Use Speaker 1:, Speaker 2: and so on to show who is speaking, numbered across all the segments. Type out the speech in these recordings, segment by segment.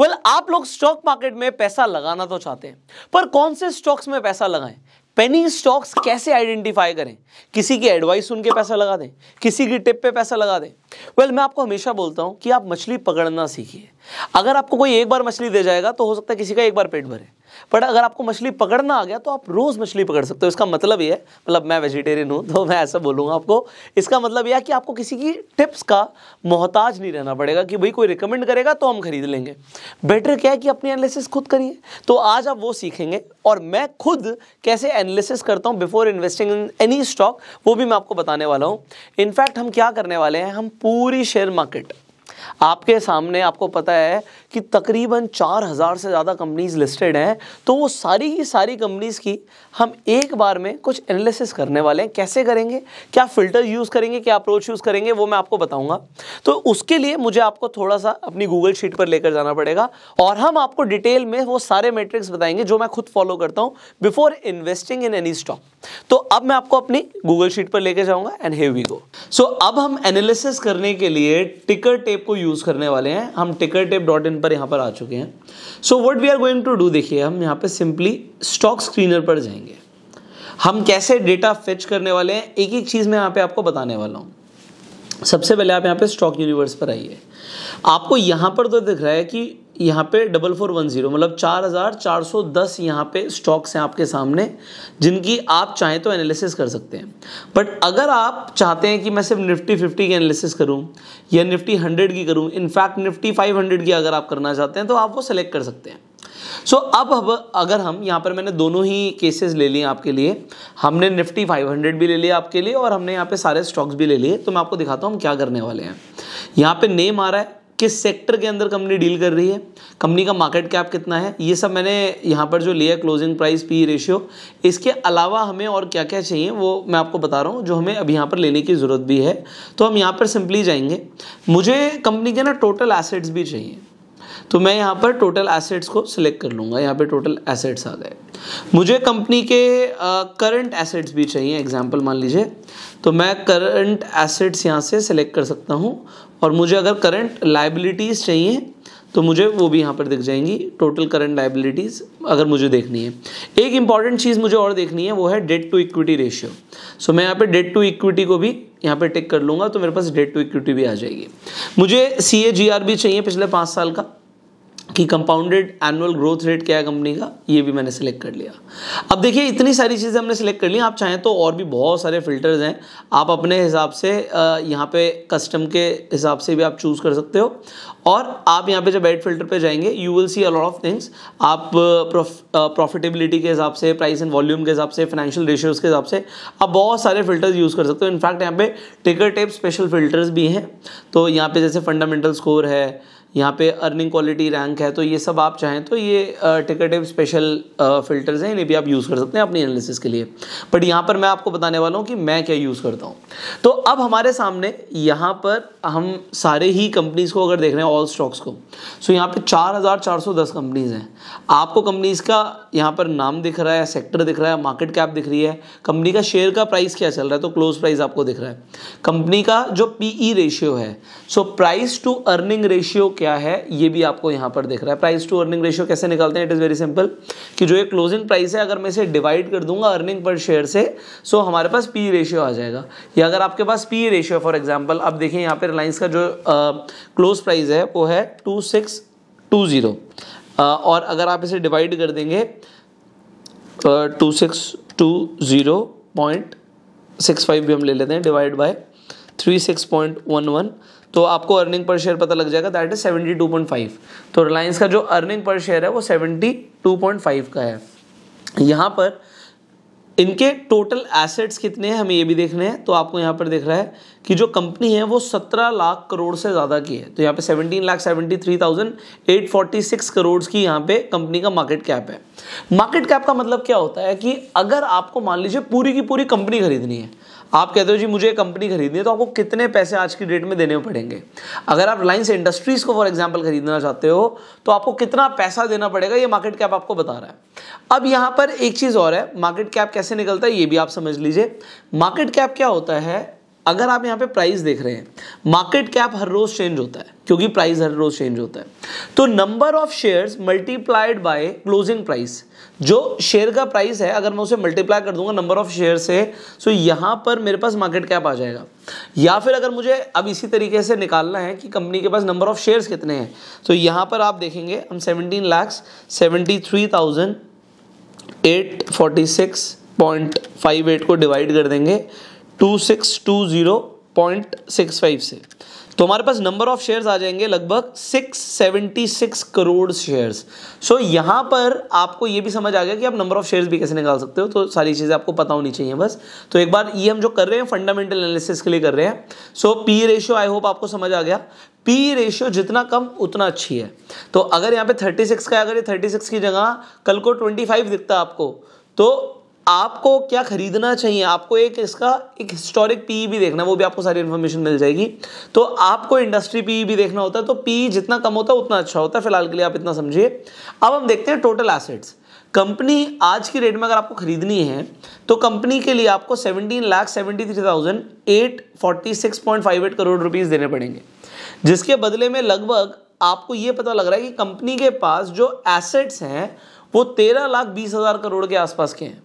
Speaker 1: Well well, आप लोग stock market में पैसा लगाना तो चाहते हैं पर कौन से स्टॉक्स में पैसा लगाएं पेनी स्टॉक्स कैसे आइडेंटिफाई करें किसी की एडवाइस सुन के पैसा लगा दें किसी की टिप पे पैसा लगा दें वेल well, मैं आपको हमेशा बोलता हूं कि आप मछली पकड़ना सीखिए अगर आपको कोई एक बार मछली दे जाएगा तो हो सकता है किसी का एक बार पेट भरे बट अगर आपको मछली पकड़ना आ गया तो आप रोज़ मछली पकड़ सकते हो इसका मतलब ये है मतलब मैं वेजिटेरियन हूँ तो मैं ऐसा बोलूंगा आपको इसका मतलब यह है कि आपको किसी की टिप्स का मोहताज नहीं रहना पड़ेगा कि भाई कोई रिकमेंड करेगा तो हम खरीद लेंगे बेटर क्या है कि अपनी एनालिसिस खुद करिए तो आज आप वो सीखेंगे और मैं खुद कैसे एनालिसिस करता हूँ before investing in any stock वो भी मैं आपको बताने वाला हूँ इनफैक्ट हम क्या करने वाले हैं हम पूरी शेयर मार्केट आपके सामने आपको पता है कि तकरीबन चार हज़ार से ज़्यादा कंपनीज लिस्टेड हैं तो वो सारी की सारी कंपनीज़ की हम एक बार में कुछ एनालिसिस करने वाले हैं कैसे करेंगे क्या फ़िल्टर यूज़ करेंगे क्या अप्रोच यूज़ करेंगे वो मैं आपको बताऊंगा तो उसके लिए मुझे आपको थोड़ा सा अपनी गूगल शीट पर लेकर जाना पड़ेगा और हम आपको डिटेल में वो सारे मेट्रिक्स बताएंगे जो मैं खुद फॉलो करता हूँ before investing in any stock तो अब मैं आपको अपनी गूगल शीट पर लेकर जाऊँगा एंड हे वी गो सो अब हम एनालिसिस करने के लिए टिकर टेप को यूज़ करने वाले हैं हम टिकर टेप डॉट इन पर यहाँ पर आ चुके हैं so what we are going to do देखिए हम यहाँ पर सिंपली स्टॉक स्क्रीनर पर जाएंगे हम कैसे डेटा फेच करने वाले हैं एक एक चीज़ मैं यहाँ पे आपको बताने वाला हूँ सबसे पहले आप यहाँ पे स्टॉक यूनिवर्स पर आइए आपको यहाँ पर तो दिख रहा है कि यहाँ पे डबल फोर वन ज़ीरो मतलब चार हज़ार चार सौ दस यहाँ पे स्टॉक्स हैं आपके सामने जिनकी आप चाहें तो एनालिसिस कर सकते हैं बट अगर आप चाहते हैं कि मैं सिर्फ निफ्टी फिफ्टी की एनालिसिस करूँ या निफ्टी हंड्रेड की करूँ इनफैक्ट निफ्टी फाइव हंड्रेड की अगर आप करना चाहते हैं तो आप वो सेलेक्ट कर सकते हैं सो so, अब अब अगर हम यहाँ पर मैंने दोनों ही केसेस ले लिए आपके लिए हमने निफ्टी 500 भी ले लिया आपके लिए और हमने यहाँ पे सारे स्टॉक्स भी ले लिए तो मैं आपको दिखाता हूँ हम क्या करने वाले हैं यहाँ पे नेम आ रहा है किस सेक्टर के अंदर कंपनी डील कर रही है कंपनी का मार्केट कैप कितना है ये सब मैंने यहाँ पर जो लिया क्लोजिंग प्राइस पी रेशियो इसके अलावा हमें और क्या क्या चाहिए वो मैं आपको बता रहा हूँ जो हमें अब यहाँ पर लेने की ज़रूरत भी है तो हम यहाँ पर सिंपली जाएंगे मुझे कंपनी के ना टोटल एसेट्स भी चाहिए तो मैं यहाँ पर टोटल एसेट्स को सिलेक्ट कर लूँगा यहाँ पर टोटल एसेट्स आ गए मुझे कंपनी के करंट एसेट्स भी चाहिए एग्जाम्पल मान लीजिए तो मैं करंट एसेट्स यहाँ से सिलेक्ट कर सकता हूँ और मुझे अगर करंट लाइबिलिटीज़ चाहिए तो मुझे वो भी यहाँ पर दिख जाएंगी टोटल करंट लाइबिलिटीज़ अगर मुझे देखनी है एक इंपॉर्टेंट चीज़ मुझे और देखनी है वो है debt to equity ratio so मैं यहाँ पे डेट टू इक्विटी को भी यहाँ पे टिक कर लूँगा तो मेरे पास डेट टू इक्विटी भी आ जाएगी मुझे सी ए जी आर भी चाहिए पिछले पाँच साल का कि कंपाउंडेड एनुअल ग्रोथ रेट क्या है कंपनी का ये भी मैंने सेलेक्ट कर लिया अब देखिए इतनी सारी चीज़ें हमने सेलेक्ट कर ली आप चाहें तो और भी बहुत सारे फिल्टर्स हैं आप अपने हिसाब से यहाँ पे कस्टम के हिसाब से भी आप चूज़ कर सकते हो और आप यहाँ पे जब एड फिल्टर पे जाएंगे you will see a lot of things आप प्रॉफिटेबिलिटी के हिसाब से प्राइस एंड वॉल्यूम के हिसाब से फाइनेंशियल रेशियोज़ के हिसाब से आप बहुत सारे फिल्टर्स यूज़ कर सकते हो इनफैक्ट यहाँ पे टिकर टेप स्पेशल फिल्टर्स भी हैं तो यहाँ पे जैसे फंडामेंटल स्कोर है यहाँ पे अर्निंग क्वालिटी रैंक है तो ये सब आप चाहें तो ये टिकटिव स्पेशल फिल्टर्स हैं इन्हें भी आप यूज़ कर सकते हैं अपनी एनालिसिस के लिए बट यहाँ पर मैं आपको बताने वाला हूँ कि मैं क्या यूज़ करता हूँ तो अब हमारे सामने यहाँ पर हम सारे ही कंपनीज़ को अगर देख रहे हैं ऑल स्टॉक्स को सो यहाँ पर चार हज़ार चार सौ दस कंपनीज़ हैं आपको कंपनीज़ का यहाँ पर नाम दिख रहा है सेक्टर दिख रहा है मार्केट कैप दिख रही है कंपनी का शेयर का प्राइस क्या चल रहा है तो क्लोज प्राइस आपको दिख रहा है कंपनी का जो पीई रेशियो e है so price to earning ratio क्या क्या है ये भी आपको यहाँ पर देख रहा है प्राइस टू अर्निंग रेशियो कैसे निकालते हैं इट इज़ वेरी सिंपल कि जो ये क्लोजिंग प्राइस है अगर मैं इसे डिवाइड कर दूंगा अर्निंग पर शेयर से सो so हमारे पास पी रेशियो आ जाएगा या अगर आपके पास पी रेशियो फॉर एग्जाम्पल आप देखें यहाँ पर रिलायंस का जो क्लोज uh, प्राइस है वो है टू सिक्स टू ज़ीरो और अगर आप इसे डिवाइड कर देंगे two six two zero point six five भी हम ले लेते हैं divide by three six point one one तो आपको अर्निंग पर शेयर पता लग जाएगा that is seventy two point five तो रिलायंस का जो अर्निंग पर शेयर है वो सेवेंटी टू पॉइंट फाइव का है यहाँ पर इनके टोटल एसेट्स कितने हैं हमें ये भी देखने हैं तो आपको यहाँ पर देख रहा है कि जो कंपनी है वो सत्रह लाख करोड़ से ज़्यादा की है तो यहाँ पे seventeen lakh seventy three thousand eight forty six crore की यहाँ पे कंपनी का मार्केट कैप है मार्केट कैप का मतलब क्या होता है कि अगर आपको मान लीजिए पूरी की पूरी कंपनी खरीदनी है आप कहते हो जी मुझे कंपनी खरीदनी है तो आपको कितने पैसे आज की डेट में देने पड़ेंगे अगर आप रिलायंस इंडस्ट्रीज़ को फॉर एग्जाम्पल खरीदना चाहते हो तो आपको कितना पैसा देना पड़ेगा ये मार्केट कैप आपको बता रहा है अब यहाँ पर एक चीज़ और है मार्केट कैप कैसे निकलता है ये भी आप समझ लीजिए मार्केट कैप क्या होता है अगर आप यहाँ पे प्राइस देख रहे हैं मार्केट कैप हर रोज चेंज होता है क्योंकि प्राइस हर रोज चेंज होता है तो number of shares multiplied by closing price जो शेयर का प्राइस है अगर मैं उसे मल्टीप्लाई कर दूंगा नंबर ऑफ शेयर से तो यहाँ पर मेरे पास मार्केट कैप आ जाएगा या फिर अगर मुझे अब इसी तरीके से निकालना है कि कंपनी के पास नंबर ऑफ शेयर्स कितने हैं तो यहाँ पर आप देखेंगे हम seventeen lakh seventy three thousand eight forty six point five eight को डिवाइड कर देंगे two six two zero point six five से तो हमारे पास नंबर ऑफ शेयर्स आ जाएंगे लगभग 676 करोड़ शेयर्स सो so, यहाँ पर आपको ये भी समझ आ गया कि आप नंबर ऑफ शेयर्स भी कैसे निकाल सकते हो तो सारी चीज़ें आपको पता होनी चाहिए बस तो एक बार ये हम जो कर रहे हैं फंडामेंटल एनालिसिस के लिए कर रहे हैं so P ratio I hope आपको समझ आ गया पी रेशियो जितना कम उतना अच्छी है तो अगर यहाँ पे 36 का अगर ये 36 की जगह कल को 25 दिखता आपको तो आपको क्या खरीदना चाहिए आपको एक इसका एक हिस्टोरिक पी e भी देखना वो भी आपको सारी इन्फॉर्मेशन मिल जाएगी तो आपको इंडस्ट्री पी e भी देखना होता है तो पी e जितना कम होता है उतना अच्छा होता है फिलहाल के लिए आप इतना समझिए अब हम देखते हैं टोटल एसेट्स कंपनी आज की रेट में अगर आपको खरीदनी है तो कंपनी के लिए आपको seventeen lakh seventy three thousand eight forty six point five eight crore rupees देने पड़ेंगे जिसके बदले में लगभग आपको ये पता लग रहा है कि कंपनी के पास जो एसेट्स हैं वो तेरह लाख बीस हज़ार करोड़ के आसपास के हैं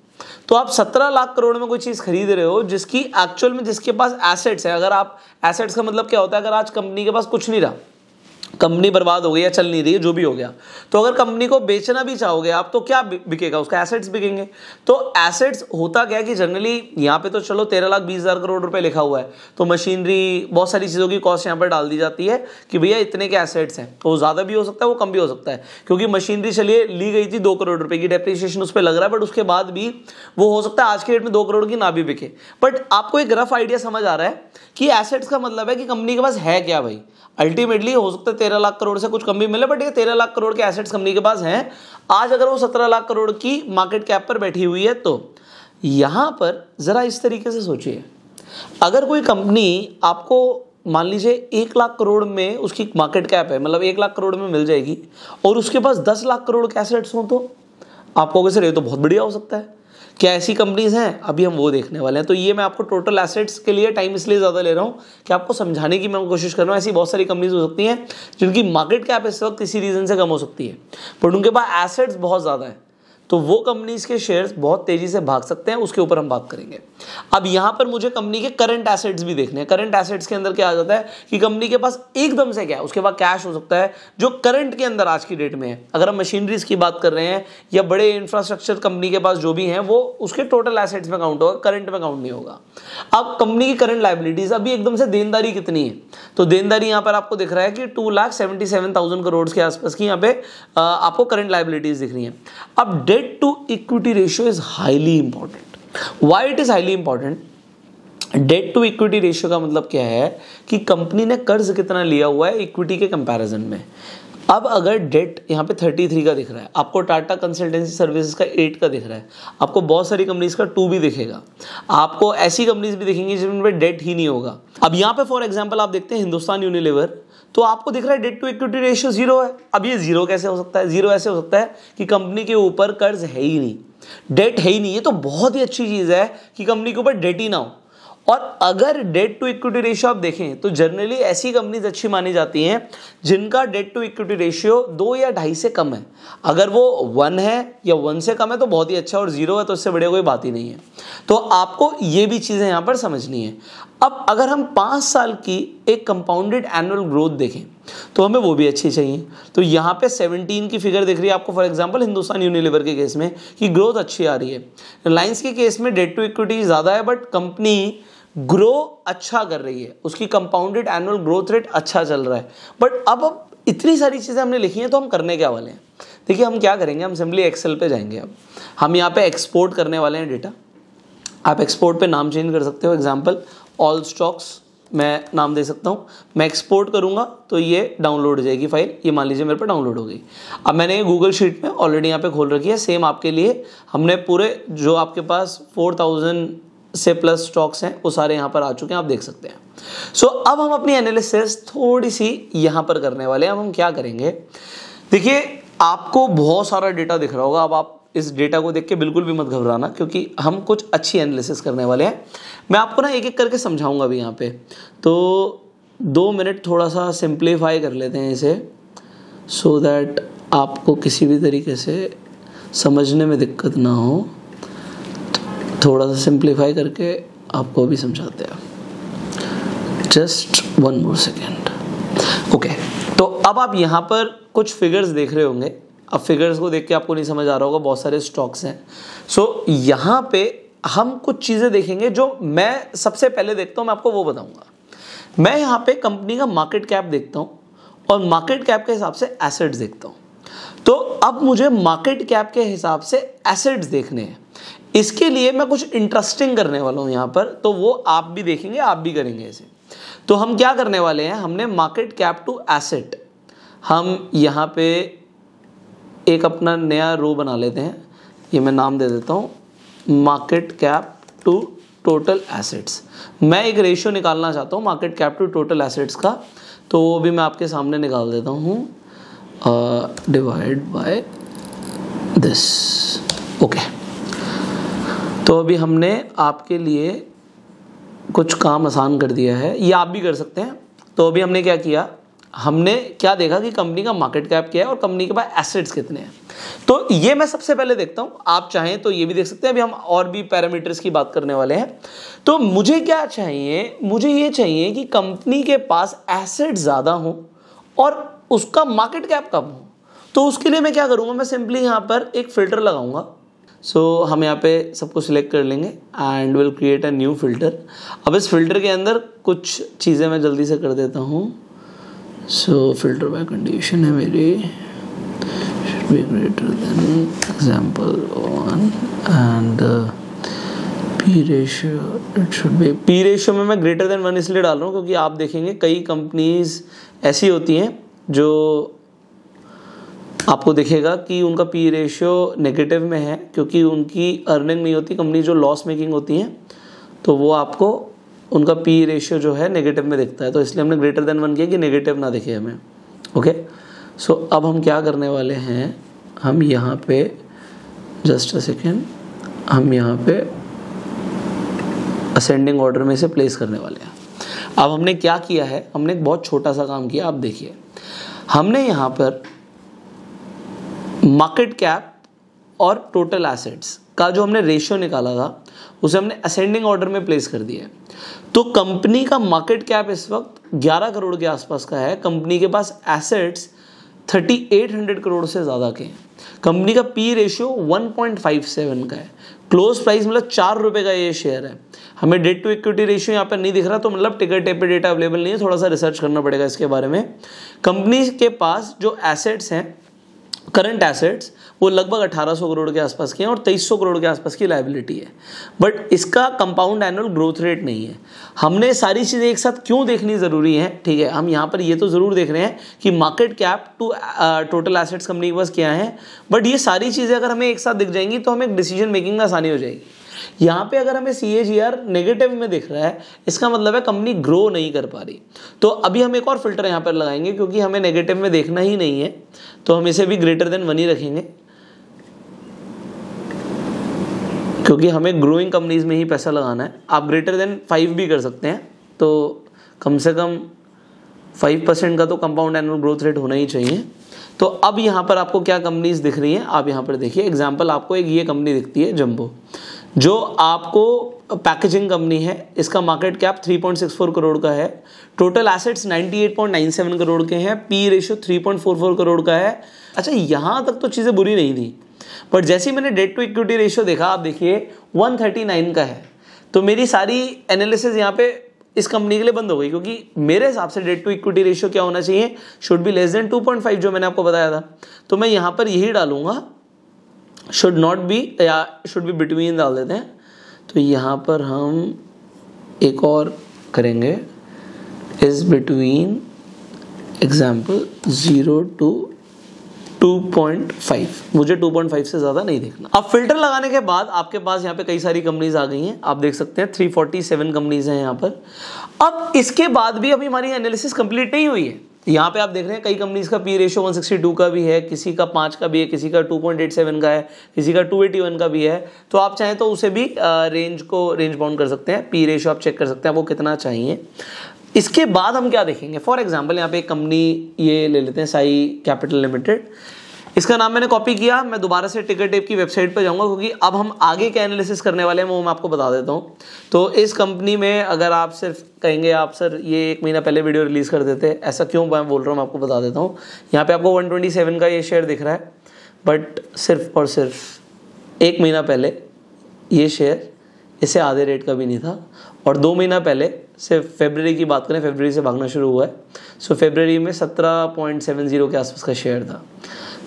Speaker 1: तो आप 17 लाख करोड़ में कोई चीज़ खरीद रहे हो जिसकी एक्चुअल में जिसके पास एसेट्स है अगर आप एसेट्स का मतलब क्या होता है अगर आज कंपनी के पास कुछ नहीं रहा कंपनी बर्बाद हो गई या चल नहीं रही है जो भी हो गया तो अगर कंपनी को बेचना भी चाहोगे आप तो क्या बिकेगा उसका एसेट्स बिकेंगे तो एसेट्स होता क्या कि जनरली यहाँ पे तो चलो तेरह लाख बीस हज़ार करोड़ रुपए लिखा हुआ है तो मशीनरी बहुत सारी चीज़ों की कॉस्ट यहाँ पर डाल दी जाती है कि भैया इतने के एसेट्स हैं तो ज़्यादा भी हो सकता है वो कम भी हो सकता है क्योंकि मशीनरी चलिए ली गई थी दो करोड़ रुपये की डेप्रिसिएशन उस पर लग रहा है बट उसके बाद भी वो हो सकता है आज के डेट में दो करोड़ की ना भी बिके बट आपको एक रफ आइडिया समझ आ रहा है कि एसेट्स का मतलब है कि कंपनी के पास है क्या भाई अल्टीमेटली हो सकता है तेरह लाख करोड़ से कुछ कम भी मिले बट ये तेरह लाख करोड़ के एसेट्स कंपनी के पास हैं आज अगर वो सत्रह लाख करोड़ की मार्केट कैप पर बैठी हुई है तो यहाँ पर ज़रा इस तरीके से सोचिए अगर कोई कंपनी आपको मान लीजिए एक लाख करोड़ में उसकी मार्केट कैप है मतलब एक लाख करोड़ में मिल जाएगी और उसके पास दस लाख करोड़ के एसेट्स हों तो आपको कैसे सर तो बहुत बढ़िया हो सकता है क्या ऐसी कंपनीज हैं अभी हम वो देखने वाले हैं तो ये मैं आपको टोटल एसेट्स के लिए टाइम इसलिए ज़्यादा ले रहा हूँ कि आपको समझाने की मैं कोशिश कर रहा हूँ ऐसी बहुत सारी कंपनीज हो सकती हैं जिनकी मार्केट कैप इस वक्त किसी रीज़न से कम हो सकती है बट उनके पास एसेट्स बहुत ज़्यादा हैं तो वो कंपनीज के शेयर्स बहुत तेजी से भाग सकते हैं उसके ऊपर हम बात करेंगे अब यहां पर मुझे कंपनी के करंट एसेट्स भी देखने हैं करंट एसेट्स के अंदर क्या आ जाता है कि कंपनी के पास एकदम से क्या है उसके पास कैश हो सकता है जो करंट के अंदर आज की डेट में है अगर हम मशीनरीज की बात कर रहे हैं या बड़े इंफ्रास्ट्रक्चर कंपनी के पास जो भी है वो उसके टोटल एसेट्स में काउंट होगा करंट में काउंट नहीं होगा अब कंपनी की करंट लाइबिलिटीज अभी एकदम से देनदारी कितनी है तो देनदारी यहां पर आपको दिख रहा है कि two lakh seventy seven thousand crore के आसपास की यहाँ पे आपको करंट लाइबिलिटीज दिख रही है अब debt debt to equity ratio is highly important. Why it is highly important? Debt to equity ratio का मतलब क्या है कि कंपनी ने कर्ज कितना लिया हुआ है इक्विटी के कंपैरिजन में अब अगर डेट यहाँ पे 33 का दिख रहा है आपको टाटा कंसल्टेंसी सर्विसेज का 8 का दिख रहा है आपको बहुत सारी कंपनीज का 2 भी दिखेगा आपको ऐसी कंपनीज भी दिखेंगी जिनमें डेट ही नहीं होगा अब यहाँ पे फॉर एग्जाम्पल आप देखते हैं हिंदुस्तान यूनिलीवर तो आपको दिख रहा है debt to equity ratio zero है अब ये जीरो कैसे हो सकता है जीरो ऐसे हो सकता है कि कंपनी के ऊपर कर्ज है ही नहीं डेट है ही नहीं ये तो बहुत ही अच्छी चीज़ है कि कंपनी के ऊपर डेट ही ना हो और अगर डेट टू इक्विटी रेशियो आप देखें तो जनरली ऐसी कंपनीज अच्छी मानी जाती हैं जिनका डेट टू इक्विटी रेशियो दो या ढाई से कम है अगर वो वन है या वन से कम है तो बहुत ही अच्छा और जीरो है तो उससे बड़े कोई बात ही नहीं है तो आपको ये भी चीज़ें यहाँ पर समझनी है अब अगर हम पाँच साल की एक कंपाउंडेड एनुअल ग्रोथ देखें तो हमें वो भी अच्छी चाहिए तो यहाँ पे 17 की फिगर दिख रही है आपको फॉर एग्जांपल हिंदुस्तान यूनिलीवर के केस में कि ग्रोथ अच्छी आ रही है रिलायंस के केस में डेट टू इक्विटी ज़्यादा है बट कंपनी ग्रो अच्छा कर रही है उसकी कंपाउंडेड एनुअल ग्रोथ रेट अच्छा चल रहा है बट अब अब इतनी सारी चीज़ें हमने लिखी हैं तो हम करने क्या वाले हैं देखिए हम क्या करेंगे हम सिंपली एक्सेल पे जाएंगे अब हम यहाँ पे एक्सपोर्ट करने वाले हैं डेटा आप एक्सपोर्ट पे नाम चेंज कर सकते हो एग्जाम्पल ऑल स्टॉक्स मैं नाम दे सकता हूँ मैं एक्सपोर्ट करूँगा तो ये डाउनलोड हो जाएगी फाइल ये मान लीजिए मेरे पर डाउनलोड हो गई अब मैंने ये गूगल शीट में ऑलरेडी यहाँ पे खोल रखी है सेम आपके लिए हमने पूरे जो आपके पास फोर थाउजेंड से प्लस स्टॉक्स हैं वो सारे यहाँ पर आ चुके हैं आप देख सकते हैं सो so, अब हम अपनी एनालिसिस थोड़ी सी यहाँ पर करने वाले हैं अब हम क्या करेंगे देखिए आपको बहुत सारा डेटा दिख रहा होगा अब आप इस डेटा को देख के बिल्कुल भी मत घबराना क्योंकि हम कुछ अच्छी एनालिसिस करने वाले हैं मैं आपको ना एक एक करके समझाऊंगा भी यहाँ पे तो दो मिनट थोड़ा सा सिंप्लीफाई कर लेते हैं इसे सो so दैट आपको किसी भी तरीके से समझने में दिक्कत ना हो थोड़ा सा सिंप्लीफाई करके आपको भी समझाते हैं just one more second okay तो अब आप यहाँ पर कुछ फिगर्स देख रहे होंगे अब फिगर्स को देख के आपको नहीं समझ आ रहा होगा बहुत सारे स्टॉक्स हैं सो so, यहाँ पे हम कुछ चीज़ें देखेंगे जो मैं सबसे पहले देखता हूँ मैं आपको वो बताऊँगा मैं यहाँ पे कंपनी का मार्केट कैप देखता हूँ और मार्केट कैप के हिसाब से एसेट्स देखता हूँ तो अब मुझे मार्केट कैप के हिसाब से एसेट्स देखने हैं इसके लिए मैं कुछ इंटरेस्टिंग करने वाला हूँ यहाँ पर तो वो आप भी देखेंगे आप भी करेंगे इसे तो हम क्या करने वाले हैं हमने मार्केट कैप टू एसेट हम यहाँ पे एक अपना नया रो बना लेते हैं ये मैं नाम दे देता हूँ market cap to total assets मैं एक रेशियो निकालना चाहता हूँ market cap to total assets का तो वो भी मैं आपके सामने निकाल देता हूँ डिवाइड बाय दिस ओके तो अभी हमने आपके लिए कुछ काम आसान कर दिया है ये आप भी कर सकते हैं तो अभी हमने क्या किया हमने क्या देखा कि कंपनी का मार्केट कैप क्या है और कंपनी के पास एसेट्स कितने हैं तो ये मैं सबसे पहले देखता हूँ आप चाहें तो ये भी देख सकते हैं अभी हम और भी पैरामीटर्स की बात करने वाले हैं तो मुझे क्या चाहिए मुझे ये चाहिए कि कंपनी के पास एसेट ज़्यादा हों और उसका मार्केट कैप कम हो तो उसके लिए मैं क्या करूँगा मैं सिंपली यहाँ पर एक फ़िल्टर लगाऊंगा सो so, हम यहाँ पे सबको सिलेक्ट कर लेंगे and will create a new filter अब इस फिल्टर के अंदर कुछ चीज़ें मैं जल्दी से कर देता हूँ सो फिल्टर बाय कंडीशन है मेरी should be greater than example 1 and P ratio it should be P ratio में मैं ग्रेटर देन वन इसलिए डाल रहा हूँ क्योंकि आप देखेंगे कई कंपनीज ऐसी होती हैं जो आपको दिखेगा कि उनका पी रेशियो नेगेटिव में है क्योंकि उनकी अर्निंग नहीं होती कंपनी जो लॉस मेकिंग होती हैं तो वो आपको उनका पी रेशियो जो है नेगेटिव में दिखता है तो इसलिए हमने ग्रेटर देन वन किया कि नेगेटिव ना दिखे हमें ओके सो so, अब हम क्या करने वाले हैं हम यहाँ पे जस्ट अ सेकेंड हम यहाँ पे असेंडिंग ऑर्डर में से प्लेस करने वाले हैं अब हमने क्या किया है हमने एक बहुत छोटा सा काम किया आप देखिए हमने यहाँ पर मार्केट कैप और टोटल एसेट्स का जो हमने रेशियो निकाला था उसे हमने असेंडिंग ऑर्डर में प्लेस कर दिया है तो कंपनी का मार्केट कैप इस वक्त 11 करोड़ के आसपास का है कंपनी के पास एसेट्स 3800 करोड़ से ज़्यादा के हैं कंपनी का पी रेशियो 1.57 का है क्लोज प्राइस मतलब चार रुपये का ये शेयर है हमें डेट टू इक्विटी रेशियो यहाँ पर नहीं दिख रहा तो मतलब टिकट टेप पे डेटा अवेलेबल नहीं है थोड़ा सा रिसर्च करना पड़ेगा इसके बारे में कंपनी के पास जो एसेट्स हैं करंट एसेट्स वो लगभग 1800 करोड़ के आसपास के हैं और 2300 करोड़ के आसपास की लाइबिलिटी है बट इसका कंपाउंड एनुअल ग्रोथ रेट नहीं है हमने सारी चीज़ें एक साथ क्यों देखनी ज़रूरी है ठीक है हम यहाँ पर ये तो ज़रूर देख रहे हैं कि market cap to total assets company के पास क्या है बट ये सारी चीज़ें अगर हमें एक साथ दिख जाएंगी तो हमें डिसीजन मेकिंग आसानी हो जाएगी यहां पे अगर हमें सी नेगेटिव में दिख रहा है इसका मतलब है कंपनी ग्रो नहीं कर पा रही तो अभी हम एक और फिल्टर यहां पर लगाएंगे क्योंकि हमें नेगेटिव में देखना ही नहीं है तो हम इसे भी ग्रेटर देन वन ही रखेंगे क्योंकि हमें ग्रोइंग कंपनीज में ही पैसा लगाना है आप ग्रेटर देन फाइव भी कर सकते हैं तो कम से कम फाइव परसेंट का तो कंपाउंड एनुअल ग्रोथ रेट होना ही चाहिए तो अब यहाँ पर आपको क्या कंपनीज दिख रही हैं आप यहाँ पर देखिए एग्जांपल आपको एक ये कंपनी दिखती है जम्बो जो आपको पैकेजिंग कंपनी है इसका मार्केट कैप 3.64 करोड़ का है टोटल एसेट्स 98.97 करोड़ के हैं पी रेशियो 3.44 करोड़ का है अच्छा यहाँ तक तो चीज़ें बुरी नहीं थी बट जैसे ही मैंने डेट टू इक्विटी रेशियो देखा आप देखिए 139 का है तो मेरी सारी एनालिसिस यहाँ पे इस कंपनी के लिए बंद हो गई क्योंकि मेरे हिसाब से डेट टू इक्विटी रेशियो क्या होना चाहिए शुड बी लेस देन 2.5 जो मैंने आपको बताया था तो मैं यहाँ पर यही डालूंगा शुड नॉट बी या शुड बी बिटवीन डाल देते हैं तो यहाँ पर हम एक और करेंगे is between example zero to 2.5 मुझे 2.5 से ज़्यादा नहीं देखना अब फिल्टर लगाने के बाद आपके पास यहाँ पे कई सारी कंपनीज आ गई हैं आप देख सकते हैं 347 कंपनीज हैं यहाँ पर अब इसके बाद भी अभी हमारी एनालिसिस कंप्लीट नहीं हुई है यहाँ पे आप देख रहे हैं कई कंपनीज का पी रेशो 162 का भी है किसी का पाँच का भी है किसी का 2.87 का है किसी का 281 का भी है तो आप चाहें तो उसे भी रेंज को रेंज बाउंड कर सकते हैं पी रेशो आप चेक कर सकते हैं वो कितना चाहिए इसके बाद हम क्या देखेंगे फॉर एग्जाम्पल यहाँ पे एक कंपनी ये ले लेते हैं साई कैपिटल लिमिटेड इसका नाम मैंने कॉपी किया मैं दोबारा से टिकट टेप की वेबसाइट पर जाऊंगा क्योंकि अब हम आगे क्या एनालिसिस करने वाले हैं वो मैं आपको बता देता हूँ तो इस कंपनी में अगर आप सिर्फ कहेंगे आप सर ये एक महीना पहले वीडियो रिलीज़ कर देते ऐसा क्यों मैं बोल रहा हूँ मैं आपको बता देता हूँ यहाँ पर आपको वन का ये शेयर दिख रहा है बट सिर्फ और सिर्फ एक महीना पहले ये शेयर इसे आधे रेट का भी नहीं था और दो महीना पहले सिर्फ फेबररी की बात करें फेबररी से भागना शुरू हुआ है सो फेबररी में सत्रह के आसपास का शेयर था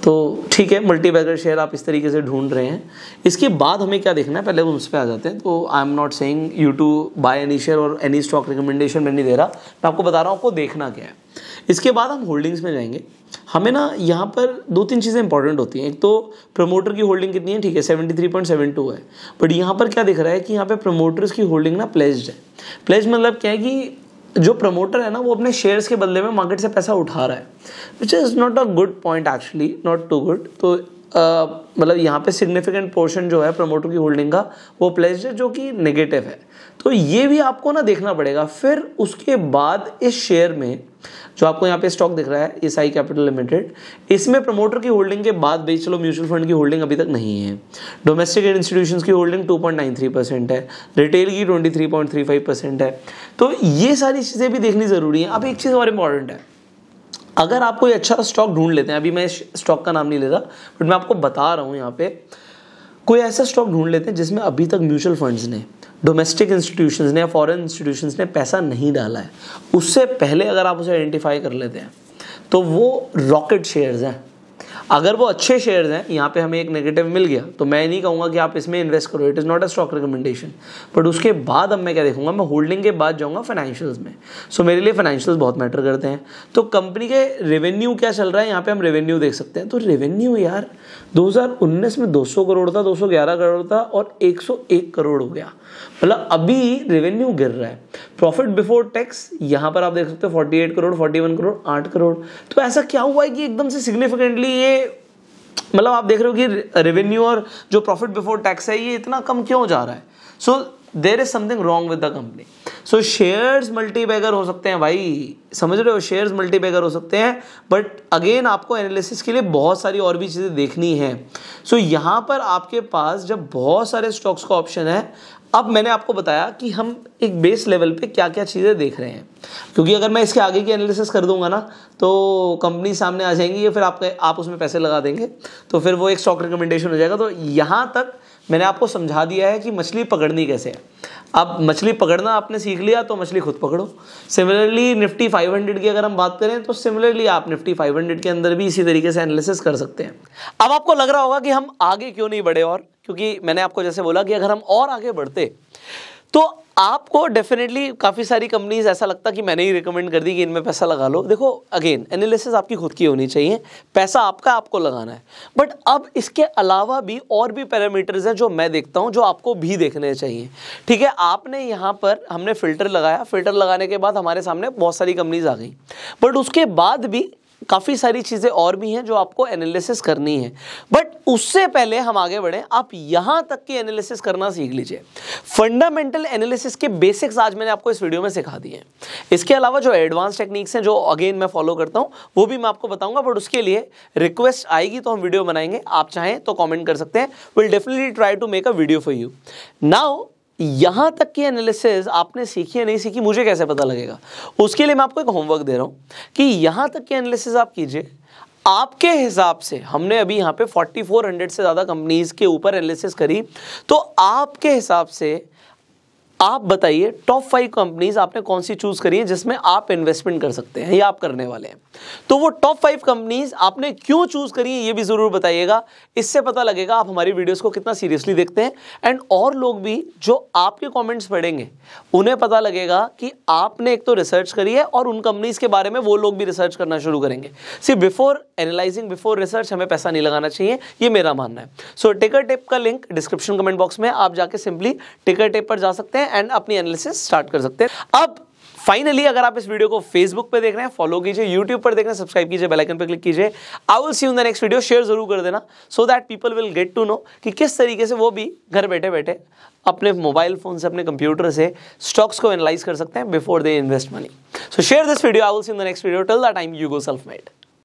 Speaker 1: तो ठीक है बैगर शेयर आप इस तरीके से ढूंढ रहे हैं इसके बाद हमें क्या देखना है पहले हम उस पर आ जाते हैं तो I am not saying you to buy any share और एनी स्टॉक रिकमेंडेशन मैं नहीं दे रहा मैं आपको बता रहा हूँ आपको देखना क्या है इसके बाद हम होल्डिंग्स में जाएंगे हमें ना यहाँ पर दो तीन चीज़ें इंपॉर्टेंट होती हैं एक तो प्रमोटर की होल्डिंग कितनी है ठीक है seventy three point seven two है बट यहाँ पर क्या दिख रहा है कि यहाँ पर प्रमोटर्स की होल्डिंग ना प्लेस्ड है प्लेज मतलब क्या है कि जो प्रमोटर है ना वो अपने शेयर्स के बदले में मार्केट से पैसा उठा रहा है which is not a good point actually not too good तो मतलब यहाँ पे सिग्निफिकेंट पोर्शन जो है प्रमोटर की होल्डिंग का वो प्लेज है जो कि नेगेटिव है तो ये भी आपको ना देखना पड़ेगा फिर उसके बाद इस शेयर में जो आपको यहाँ पे स्टॉक दिख रहा है एस आई कैपिटल लिमिटेड इसमें प्रमोटर की होल्डिंग के बाद बेच लो म्यूचुअल फंड की होल्डिंग अभी तक नहीं है डोमेस्टिक इंस्टीट्यूशन की होल्डिंग 2.93 परसेंट है रिटेल की 23.35 परसेंट है तो ये सारी चीज़ें भी देखनी ज़रूरी है अब एक चीज़ और इंपॉर्टेंट है अगर आप कोई अच्छा स्टॉक ढूंढ लेते हैं अभी मैं स्टॉक का नाम नहीं ले रहा बट मैं आपको बता रहा हूँ यहाँ पे कोई ऐसा स्टॉक ढूंढ लेते हैं जिसमें अभी तक म्यूचुअल फंड्स ने डोमेस्टिक इंस्टीट्यूशंस ने या फॉरेन इंस्टीट्यूशंस ने पैसा नहीं डाला है उससे पहले अगर आप उसे आइडेंटिफाई कर लेते हैं तो वो रॉकेट शेयर्स हैं अगर वो अच्छे शेयर हैं यहाँ पे हमें एक नेगेटिव मिल गया तो मैं नहीं कहूँगा कि आप इसमें इन्वेस्ट करो it is not a stock recommendation but उसके बाद अब मैं क्या देखूंगा मैं होल्डिंग के बाद जाऊँगा फाइनेंशियल्स में सो so, मेरे लिए फाइनेंशियल्स बहुत मैटर करते हैं तो कंपनी के रेवेन्यू क्या चल रहा है यहाँ पे हम रेवेन्यू देख सकते हैं तो रेवेन्यू यार दो में दो करोड़ था दो करोड़ था और एक करोड़ हो गया मतलब अभी रेवेन्यू गिर रहा है प्रॉफिट बिफोर टैक्स यहाँ पर आप देख सकते हो 48 करोड़ 41 करोड़ 8 करोड़ तो ऐसा क्या हुआ है कि एकदम से सिग्निफिकेंटली ये मतलब आप देख रहे हो कि रेवेन्यू और जो प्रॉफिट बिफोर टैक्स है ये इतना कम क्यों जा रहा है so there is something wrong with the company so shares multibagger हो सकते हैं भाई समझ रहे हो शेयर्स मल्टीबैगर हो सकते हैं बट अगेन आपको एनालिसिस के लिए बहुत सारी और भी चीज़ें देखनी है सो so, यहाँ पर आपके पास जब बहुत सारे स्टॉक्स का ऑप्शन है अब मैंने आपको बताया कि हम एक बेस लेवल पे क्या क्या चीज़ें देख रहे हैं क्योंकि अगर मैं इसके आगे की एनालिसिस कर दूंगा ना तो कंपनी सामने आ जाएंगी या फिर आपके आप उसमें पैसे लगा देंगे तो फिर वो एक स्टॉक रिकमेंडेशन हो जाएगा तो यहाँ तक मैंने आपको समझा दिया है कि मछली पकड़नी कैसे है अब मछली पकड़ना आपने सीख लिया तो मछली खुद पकड़ो सिमिलरली निफ्टी 500 की अगर हम बात करें तो सिमिलरली आप निफ्टी 500 के अंदर भी इसी तरीके से एनालिसिस कर सकते हैं अब आपको लग रहा होगा कि हम आगे क्यों नहीं बढ़े और क्योंकि मैंने आपको जैसे बोला कि अगर हम और आगे बढ़ते तो आपको डेफिनेटली काफ़ी सारी कंपनीज ऐसा लगता कि मैंने ही रिकमेंड कर दी कि इनमें पैसा लगा लो देखो अगेन एनालिसिस आपकी खुद की होनी चाहिए पैसा आपका आपको लगाना है बट अब इसके अलावा भी और भी पैरामीटर्स हैं जो मैं देखता हूँ जो आपको भी देखने चाहिए ठीक है आपने यहाँ पर हमने फ़िल्टर लगाया फ़िल्टर लगाने के बाद हमारे सामने बहुत सारी कंपनीज आ गई बट उसके बाद भी काफ़ी सारी चीज़ें और भी हैं जो आपको एनालिसिस करनी है बट उससे पहले हम आगे बढ़ें आप यहाँ तक की एनालिसिस करना सीख लीजिए फंडामेंटल एनालिसिस के बेसिक्स आज मैंने आपको इस वीडियो में सिखा दिए हैं इसके अलावा जो एडवांस टेक्निक्स हैं जो अगेन मैं फॉलो करता हूँ वो भी मैं आपको बताऊँगा बट उसके लिए रिक्वेस्ट आएगी तो हम वीडियो बनाएंगे आप चाहें तो कॉमेंट कर सकते हैं will definitely try to make a video for you now यहां तक की एनालिसिस आपने सीखी या नहीं सीखी मुझे कैसे पता लगेगा उसके लिए मैं आपको एक होमवर्क दे रहा हूं कि यहां तक की एनालिसिस आप कीजिए आपके हिसाब से हमने अभी यहां पे 4400 से ज़्यादा कंपनीज के ऊपर एनालिसिस करी तो आपके हिसाब से आप बताइए टॉप फाइव कंपनीज आपने कौन सी चूज करी है जिसमें आप इन्वेस्टमेंट कर सकते हैं या आप करने वाले हैं तो वो टॉप फाइव कंपनीज आपने क्यों चूज करी है ये भी जरूर बताइएगा इससे पता लगेगा आप हमारी वीडियोस को कितना सीरियसली देखते हैं एंड और लोग भी जो आपके कॉमेंट्स पढ़ेंगे उन्हें पता लगेगा कि आपने एक तो रिसर्च करी है और उन कंपनीज के बारे में वो लोग भी रिसर्च करना शुरू करेंगे see before analyzing before research हमें पैसा नहीं लगाना चाहिए ये मेरा मानना है सो टिकर टेप का लिंक डिस्क्रिप्शन कमेंट बॉक्स में आप जाके सिंपली टिकर टेप पर जा सकते हैं एंड अपनी एनालिसिस स्टार्ट कर सकते हैं अब फाइनली अगर आप इस वीडियो को फेसबुक पे देख रहे हैं फॉलो कीजिए यूट्यूब पर देख रहे हैं सब्सक्राइब कीजिए बेल आइकन पर क्लिक कीजिए I will see in the next video share जरूर कर देना so that people will get to know कि किस तरीके से वो भी घर बैठे बैठे अपने मोबाइल फोन से अपने कंप्यूटर से स्टॉक्स को एनालाइज कर सकते हैं before they invest money so share this video I will see in the next video till the time you go self made